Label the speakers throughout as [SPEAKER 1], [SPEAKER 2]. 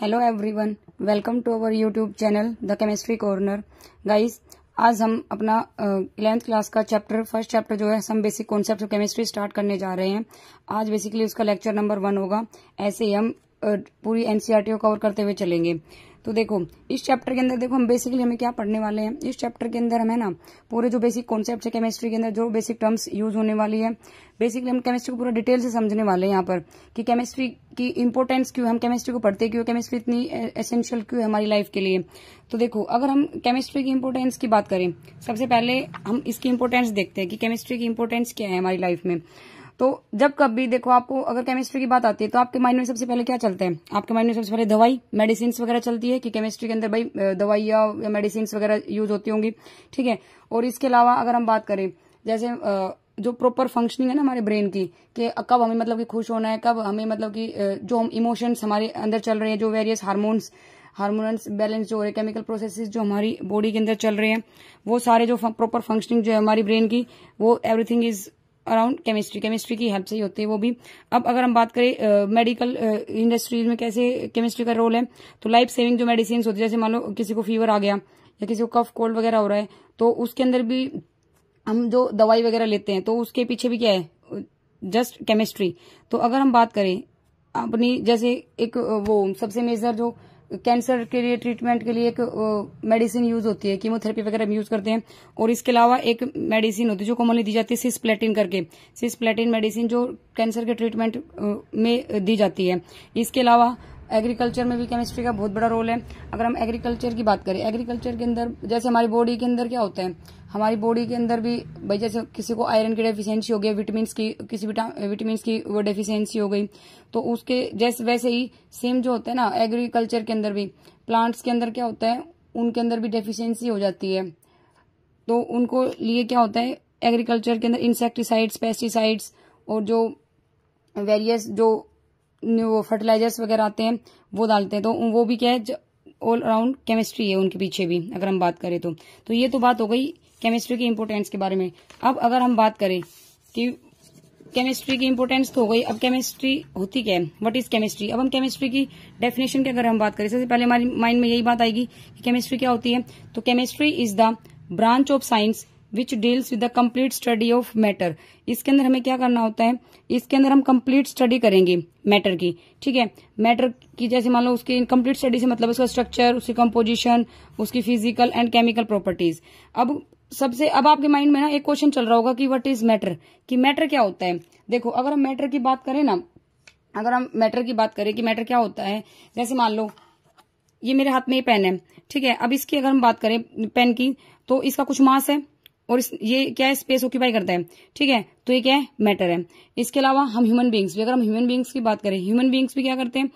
[SPEAKER 1] hello everyone welcome to our YouTube channel the chemistry corner guys आज हम अपना eleventh class का chapter first chapter जो है हम basic concept of chemistry start करने जा रहे हैं आज बेसिकली उसका लेक्चर नंबर वन होगा ऐसे ही हम पूरी एनसीईआरटी को कवर करते हुए चलेंगे तो देखो इस चैप्टर के अंदर देखो हम बेसिकली हमें क्या पढ़ने वाले हैं इस चैप्टर के अंदर हमें ना पूरे जो बेसिक कॉन्सेप्ट है केमिस्ट्री के अंदर जो बेसिक टर्म्स यूज होने वाली है बेसिकली हम केमिस्ट्री को पूरा डिटेल से समझने वाले हैं यहाँ पर कि केमिस्ट्री की इम्पोर्टेंस क्यों हम केमिस्ट्री को पढ़ते क्यों केमिस्ट्री इतनी एसेंशियल क्यों है हमारी लाइफ के लिए तो देखो अगर हम केमिस्ट्री की इम्पोर्टेंस की बात करें सबसे पहले हम इसकी इम्पोर्टेंस देखते हैं कि केमिस्ट्री की इम्पोर्टेंस क्या है हमारी लाइफ में तो जब कभी देखो आपको अगर केमिस्ट्री की बात आती है तो आपके माइंड में सबसे पहले क्या चलते हैं आपके माइंड में सबसे पहले दवाई मेडिसिन वगैरह चलती है कि केमिस्ट्री के अंदर भाई दवाइयाँ या मेडिसिन वगैरह यूज होती होंगी ठीक है और इसके अलावा अगर हम बात करें जैसे जो प्रॉपर फंक्शनिंग है ना हमारे ब्रेन की कि कब हमें मतलब कि खुश होना है कब हमें मतलब कि जो हम इमोशंस हमारे अंदर चल रहे हैं जो वेरियस हार्मोन्स हार्मोन्स बैलेंस जो हो रहे हैं केमिकल प्रोसेसेस जो हमारी बॉडी के अंदर चल रहे हैं वो सारे जो प्रॉपर फंक्शनिंग जो है हमारी ब्रेन की वो everything is around chemistry chemistry की हेल्प से ही होती है वो भी अब अगर हम बात करें मेडिकल इंडस्ट्रीज में कैसे केमिस्ट्री का रोल है तो लाइफ सेविंग जो मेडिसिन होती है जैसे मान लो किसी को फीवर आ गया या किसी को कफ कोल्ड वगैरह हो रहा है तो उसके अंदर भी हम जो दवाई वगैरह लेते हैं तो उसके पीछे भी क्या है जस्ट केमिस्ट्री तो अगर हम बात करें अपनी जैसे एक वो सबसे मेजर जो कैंसर के लिए ट्रीटमेंट के लिए एक मेडिसिन यूज होती है कीमोथेरेपी वगैरह हम यूज करते हैं और इसके अलावा एक मेडिसिन होती है जो कॉमनली दी जाती है सिस प्लेटिन करके सिस प्लेटिन मेडिसिन जो कैंसर के ट्रीटमेंट में दी जाती है इसके अलावा एग्रीकल्चर में भी केमिस्ट्री का बहुत बड़ा रोल है अगर हम एग्रीकल्चर की बात करें एग्रीकल्चर के अंदर जैसे हमारी बॉडी के अंदर क्या होता है हमारी बॉडी के अंदर भी भाई जैसे किसी को आयरन की डेफिशिएंसी हो गई विटामिन की किसी विटामिन की वो डेफिशिएंसी हो गई तो उसके जैसे वैसे ही सेम जो होता है ना एग्रीकल्चर के अंदर भी प्लांट्स के अंदर क्या होता है उनके अंदर भी डेफिशिएंसी हो जाती है तो उनको लिए क्या होता है एग्रीकल्चर के अंदर इंसेक्टिसाइड्स पेस्टिसाइड्स और जो वेरियस जो वो फर्टिलाइजर्स वगैरह आते हैं वो डालते हैं तो वो भी क्या है ऑल अराउंड केमिस्ट्री है उनके पीछे भी अगर हम बात करें तो तो ये तो बात हो गई केमिस्ट्री की इम्पोर्टेंस के बारे में अब अगर हम बात करें कि केमिस्ट्री की इम्पोर्टेंस तो हो गई अब केमिस्ट्री होती क्या है वट इज केमिस्ट्री अब हम केमिस्ट्री की डेफिनेशन की अगर हम बात करें सबसे पहले हमारी माइंड में यही बात आएगी कि केमिस्ट्री क्या होती है तो chemistry is the branch of science which deals with the complete study of matter इसके अंदर हमें क्या करना होता है इसके अंदर हम कम्प्लीट स्टडी करेंगे मैटर की ठीक है मैटर की जैसे मान लो उसकी कम्प्लीट स्टडी से मतलब उसका स्ट्रक्चर उसकी कम्पोजिशन उसकी फिजिकल एंड केमिकल प्रॉपर्टीज अब सबसे अब आपके माइंड में ना एक क्वेश्चन चल रहा होगा कि वट इज मैटर कि मैटर क्या होता है देखो अगर हम मैटर की बात करें ना अगर हम मैटर की बात करें कि मैटर क्या होता है जैसे मान लो ये मेरे हाथ में ये पेन है ठीक है अब इसकी अगर हम बात करें पेन की तो इसका कुछ मास है और इस, ये क्या है स्पेस ऑक्यूपाई करता है ठीक है तो ये क्या है मैटर है इसके अलावा हम ह्यूमन बींग्स भी अगर हम ह्यूमन बींग्स की बात करें ह्यूमन बींग्स भी क्या करते हैं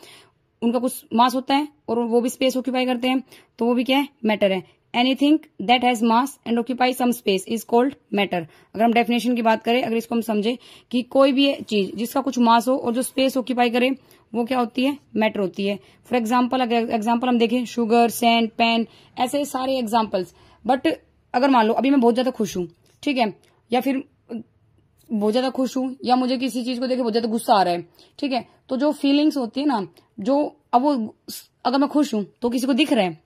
[SPEAKER 1] उनका कुछ मास होता है और वो भी स्पेस ऑक्यूपाई करते हैं तो वो भी क्या है मैटर है anything that has mass and occupy some space is called matter अगर हम डेफिनेशन की बात करें अगर इसको हम समझे कि कोई भी चीज जिसका कुछ मास हो और जो स्पेस ऑक्यूपाई करे वो क्या होती है मैटर होती है फॉर एग्जाम्पल अगर एग्जाम्पल हम देखें शुगर सैंड पेन ऐसे सारे एग्जाम्पल्स बट अगर मान लो अभी मैं बहुत ज्यादा खुश हूँ ठीक है या फिर बहुत ज्यादा खुश हूँ या मुझे किसी चीज को देखे बहुत ज्यादा गुस्सा आ रहा है ठीक है तो जो फीलिंग्स होती है ना जो अब वो अगर मैं खुश हूं तो किसी को दिख रहा है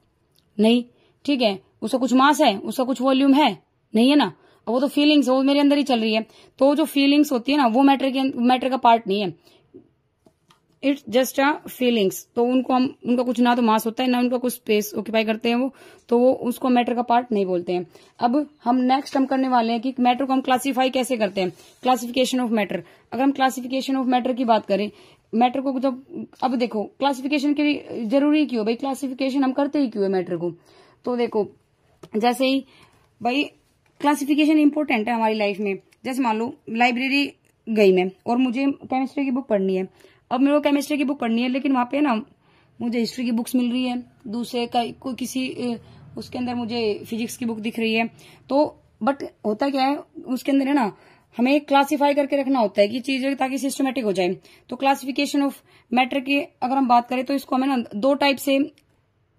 [SPEAKER 1] नहीं ठीक है उसका कुछ मास है उसका कुछ वॉल्यूम है नहीं है ना अब वो तो फीलिंग्स वो मेरे अंदर ही चल रही है तो जो फीलिंग्स होती है ना वो मैटर के मैटर का पार्ट नहीं है इट्स जस्ट अ फीलिंग्स तो उनको हम उनका कुछ ना तो मास होता है ना उनका कुछ स्पेस ऑक्यूपाई करते हैं वो तो वो उसको मैटर का पार्ट नहीं बोलते हैं अब हम नेक्स्ट हम करने वाले हैं कि मैटर को हम क्लासीफाई कैसे करते हैं क्लासिफिकेशन ऑफ मैटर अगर हम क्लासिफिकेशन ऑफ मैटर की बात करें मैटर को जब अब देखो क्लासिफिकेशन के लिए जरूरी क्यों भाई क्लासिफिकेशन हम करते ही क्यों है मैटर को तो देखो जैसे ही भाई क्लासिफिकेशन इंपॉर्टेंट है हमारी लाइफ में जैसे मान लो लाइब्रेरी गई मैं और मुझे केमिस्ट्री की बुक पढ़नी है अब मेरे को केमिस्ट्री की बुक पढ़नी है लेकिन वहां पे ना मुझे हिस्ट्री की बुक्स मिल रही है दूसरे का कोई किसी उसके अंदर मुझे फिजिक्स की बुक दिख रही है तो बट होता क्या है उसके अंदर है ना हमें क्लासिफाई करके रखना होता है कि चीजें ताकि सिस्टमेटिक हो जाए तो क्लासिफिकेशन ऑफ मैटर की अगर हम बात करें तो इसको हमें ना दो टाइप से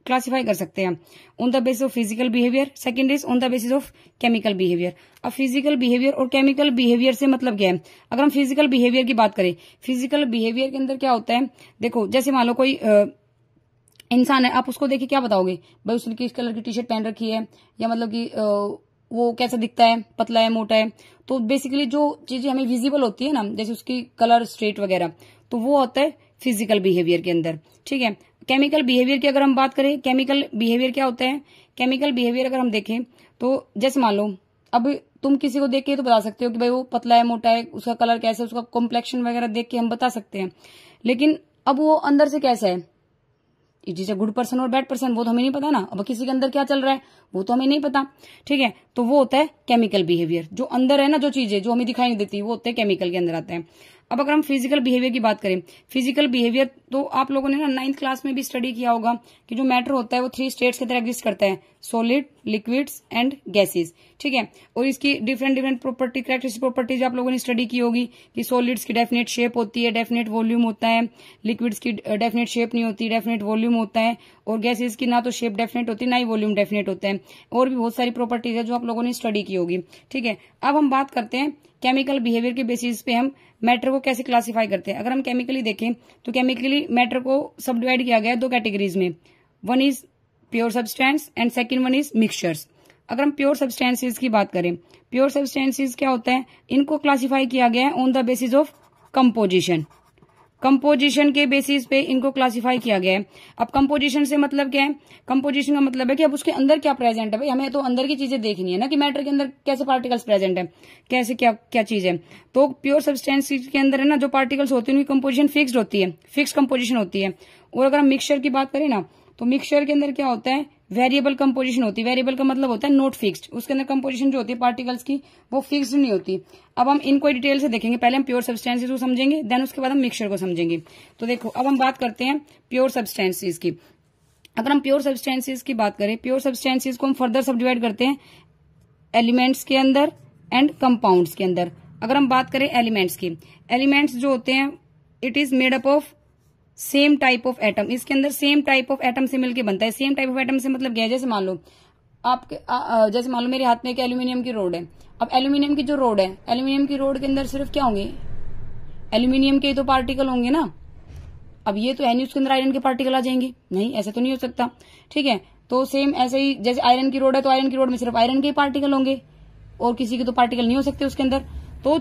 [SPEAKER 1] क्लासीफाई कर सकते हैं हम on the basis of physical behaviour second is on the basis of chemical behaviour अब फिजिकल बिहेवियर और केमिकल बिहेवियर से मतलब क्या है अगर हम फिजिकल बिहेवियर की बात करें फिजिकल बिहेवियर के अंदर क्या होता है देखो जैसे मान लो कोई आ, इंसान है आप उसको देखे क्या बताओगे भाई उसने किस कलर की टी शर्ट पहन रखी है या मतलब कि वो कैसा दिखता है पतला है मोटा है तो बेसिकली जो चीजें हमें विजिबल होती है ना जैसे उसकी कलर स्ट्रेट वगैरह तो वो होता है फिजिकल बिहेवियर के अंदर ठीक है केमिकल बिहेवियर की अगर हम बात करें केमिकल बिहेवियर क्या होता है केमिकल बिहेवियर अगर हम देखें तो जैसे मान लो अब तुम किसी को देख के तो बता सकते हो कि भाई वो पतला है मोटा है उसका कलर कैसा है उसका कॉम्प्लेक्शन वगैरह देख के हम बता सकते हैं लेकिन अब वो अंदर से कैसा है इट गुड पर्सन और बैड पर्सन वो तो हमें नहीं पता ना अब किसी के अंदर क्या चल रहा है वो तो हमें नहीं पता ठीक है तो वो होता है केमिकल बिहेवियर जो अंदर है ना जो चीजें जो हमें दिखाई नहीं देती वो होते हैं केमिकल के अंदर आते हैं अब अगर हम फिजिकल बिहेवियर की बात करें फिजिकल बिहेवियर तो आप लोगों ने ना नाइन्थ क्लास में भी स्टडी किया होगा कि जो मैटर होता है वो थ्री स्टेट्स की तरह एग्जिस्ट करता है सॉलिड लिक्विड्स एंड गैसेस ठीक है और इसकी different different property characteristic properties आप लोगों ने स्टडी की होगी कि सॉलिड्स की डेफिनेट शेप होती है डेफिनेट वॉल्यूम होता है लिक्विड्स की डेफिनेट शेप नहीं होती डेफिनेट वॉल्यूम होता है और गैसेज की ना तो शेप डेफिनेट होती है ना ही वॉल्यूम डेफिनेट होता है और भी बहुत सारी प्रॉपर्टीज है जो आप लोगों ने स्टडी की होगी ठीक है अब हम बात करते हैं केमिकल बिहेवियर के बेसिस पे हम मैटर को कैसे क्लासिफाई करते हैं अगर हम केमिकली देखें तो केमिकली मैटर को सब डिवाइड किया गया है दो कैटेगरीज में one is pure substance and second one is mixtures अगर हम प्योर सब्सटेंसेज की बात करें प्योर सब्सटेंसेज क्या होता है इनको क्लासीफाई किया गया है on the basis of composition composition के बेसिस पे इनको क्लासीफाई किया गया है अब कंपोजिशन से मतलब क्या है कंपोजिशन का मतलब है कि अब उसके अंदर क्या प्रेजेंट है भाई हमें तो अंदर की चीजें देखनी है ना कि मैटर के अंदर कैसे पार्टिकल्स प्रेजेंट है कैसे क्या क्या चीज है तो प्योर सब्सटेंस के अंदर है ना जो पार्टिकल्स होते हैं उनकी कंपोजिशन फिक्स होती है फिक्स कंपोजिशन होती है और अगर हम मिक्सचर की बात करें ना तो मिक्सचर के अंदर क्या होता है वेरिएबल कंपोजिशन होती है वेरिएबल का मतलब होता है नोट फिक्स्ड उसके अंदर कंपोजिशन जो होती है पार्टिकल्स की वो फिक्स्ड नहीं होती अब हम इनको डिटेल से देखेंगे पहले हम प्योर सब्सटेंसेज को समझेंगे देन उसके बाद हम मिक्सचर को समझेंगे तो देखो अब हम बात करते हैं प्योर सब्सटेंसेज की अगर हम प्योर सब्सटेंसेज की बात करें प्योर सब्सटेंसेज को हम फर्दर सब डिवाइड करते हैं एलिमेंट्स के अंदर एंड कंपाउंड्स के अंदर अगर हम बात करें एलिमेंट्स की एलिमेंट्स जो होते हैं it is made up of same type of atom इसके अंदर सेम टाइप ऑफ एटम से मिलके बनता है सेम टाइप ऑफ एटम से मतलब क्या जैसे मान लो आपके जैसे मान लो मेरे हाथ में एक एल्यूमिनियम की रोड है अब एल्यूमिनियम की जो रोड है एल्यूमिनियम की रोड के अंदर सिर्फ क्या होंगे एल्यूमिनियम के तो पार्टिकल होंगे ना अब ये तो है नहीं उसके अंदर आयरन के पार्टिकल आ जाएंगे नहीं ऐसा तो नहीं हो सकता ठीक है तो सेम ऐसे ही जैसे आयरन की रोड है तो आयरन की रोड में सिर्फ आयरन के पार्टिकल होंगे और किसी के तो पार्टिकल नहीं हो सकते उसके अंदर तो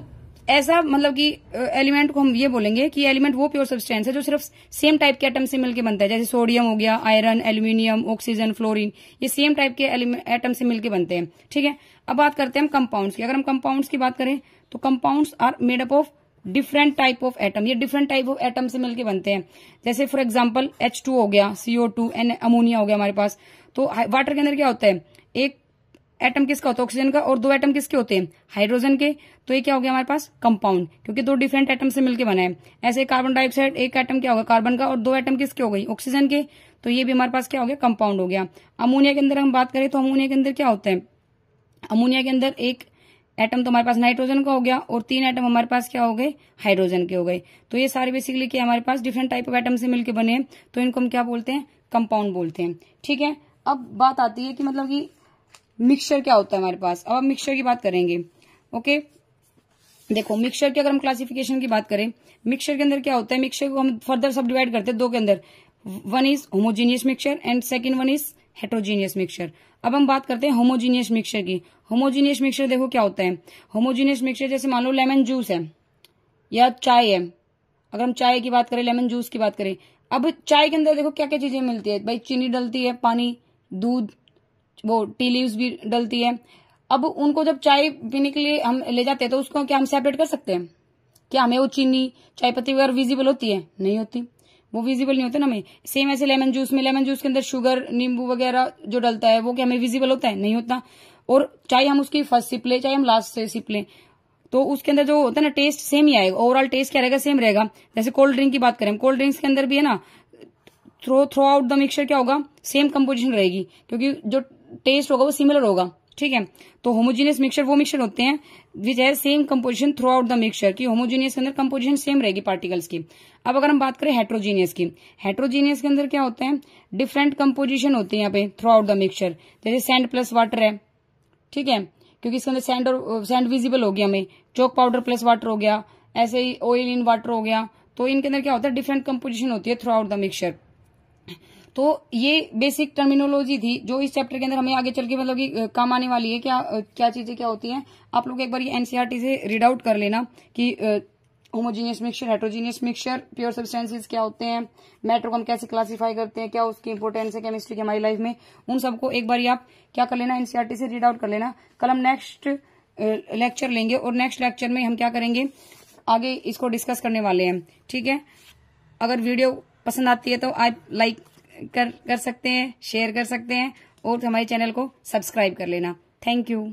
[SPEAKER 1] ऐसा मतलब कि एलिमेंट को हम ये बोलेंगे कि एलिमेंट वो प्योर सब्सटेंस है जो सिर्फ सेम टाइप के एटम से मिलकर बनता है जैसे सोडियम हो गया आयरन एल्यूमिनियम ऑक्सीजन फ्लोरीन ये सेम टाइप के एटम से मिलकर बनते हैं ठीक है अब बात करते हैं हम कंपाउंड्स की अगर हम कंपाउंड्स की बात करें तो compounds are made up of different type of atom ये डिफरेंट टाइप ऑफ एटम से मिलकर बनते हैं जैसे फॉर एग्जाम्पल एच हो गया सीओ टू एन अमोनिया हो गया हमारे पास तो वाटर के अंदर क्या होता है एक एटम किसका होता है ऑक्सीजन का और दो एटम किसके होते हैं हाइड्रोजन के तो ये क्या हो गया हमारे पास कंपाउंड क्योंकि दो डिफरेंट एटम से मिलकर बनाए ऐसे कार्बन डाइऑक्साइड एक एटम क्या होगा कार्बन का और दो एटम किसके हो गई ऑक्सीजन के तो ये भी हमारे पास क्या हो गया कंपाउंड हो गया अमोनिया के अंदर हम बात करें तो अमोनिया के अंदर क्या होता है अमोनिया के अंदर एक एटम तो हमारे पास नाइट्रोजन का हो गया और तीन एटम हमारे पास क्या हो गए हाइड्रोजन के हो गए तो ये सारे बेसिकली क्या हमारे पास डिफरेंट टाइप ऑफ एटम से मिलकर बने हैं तो इनको हम क्या बोलते हैं कंपाउंड बोलते हैं ठीक है अब बात आती है कि मतलब कि मिक्सचर क्या होता है हमारे पास अब हम मिक्सचर की बात करेंगे ओके देखो मिक्सचर की अगर हम क्लासिफिकेशन की बात करें मिक्सचर के अंदर क्या होता है मिक्सचर को हम फर्दर सब डिवाइड करते हैं दो के अंदर one is homogeneous mixture and second one is heterogeneous mixture अब हम बात करते हैं होमोजीनियस मिक्सचर की होमोजीनियस मिक्सचर देखो क्या होता है होमोजीनियस मिक्सचर जैसे मान लो लेमन जूस है या चाय है अगर हम चाय की बात करें लेमन जूस की बात करें अब चाय के अंदर देखो क्या क्या चीजें मिलती है भाई चीनी डलती है पानी दूध वो टी लीव्स भी डलती है अब उनको जब चाय पीने के लिए हम ले जाते हैं तो उसको क्या हम सेपरेट कर सकते हैं क्या हमें वो चीनी चाय पत्ती वगैरह विजिबल होती है नहीं होती वो विजिबल नहीं होते ना हमें सेम ऐसे लेमन जूस में लेमन जूस के अंदर शुगर नींबू वगैरह जो डलता है वो क्या हमें विजिबल होता है नहीं होता और चाहे हम उसकी फर्स्ट सिप लें चाहे हम लास्ट से सिप लें तो उसके अंदर जो होता है ना टेस्ट सेम ही आएगा ओवरऑल टेस्ट क्या रहेगा सेम रहेगा जैसे कोल्ड ड्रिंक की बात करें कोल्ड ड्रिंक्स के अंदर भी है ना throw throughout the mixture क्या होगा सेम कंपोजिशन रहेगी क्योंकि जो टेस्ट होगा वो सिमिलर होगा ठीक है तो होमोजीनियस मिक्सर वो मिक्सर होते हैं which has same composition throughout the mixture की होमोजीनियस के अंदर कंपोजिशन सेम रहेगी पार्टिकल्स की अब अगर हम बात करें हेट्रोजीनियस की हेट्रोजीनियस के अंदर क्या होते हैं डिफरेंट कम्पोजिशन होती है यहाँ पे थ्रू आउट द मिक्सर जैसे सैंड प्लस वाटर है ठीक है क्योंकि इसके अंदर सैंड और सैंड विजिबल हो गया हमें चौक पाउडर प्लस वाटर हो गया ऐसे ही ऑयल इन वाटर हो गया तो इनके अंदर क्या होता है डिफरेंट कंपोजिशन होती है थ्रू आउट द मिक्सर तो ये बेसिक टर्मिनोलॉजी थी जो इस चैप्टर के अंदर हमें आगे चल के मतलब कि काम आने वाली है क्या क्या चीजें क्या होती हैं आप लोग एक बार ये एनसीआरटी e से रीड आउट कर लेना कि homogeneous mixture heterogeneous mixture pure substances क्या होते हैं मेट्रो को हम कैसे क्लासिफाई करते हैं क्या उसकी इंपोर्टेंस है केमिस्ट्री की हमारी लाइफ में उन सबको एक बार आप क्या कर लेना एनसीआरटी e से रीड आउट कर लेना कल हम नेक्स्ट लेक्चर लेंगे और नेक्स्ट लेक्चर में हम क्या करेंगे आगे इसको डिस्कस करने वाले हैं ठीक है अगर वीडियो पसंद आती है तो आई लाइक कर कर सकते हैं शेयर कर सकते हैं और हमारे चैनल को सब्सक्राइब कर लेना थैंक यू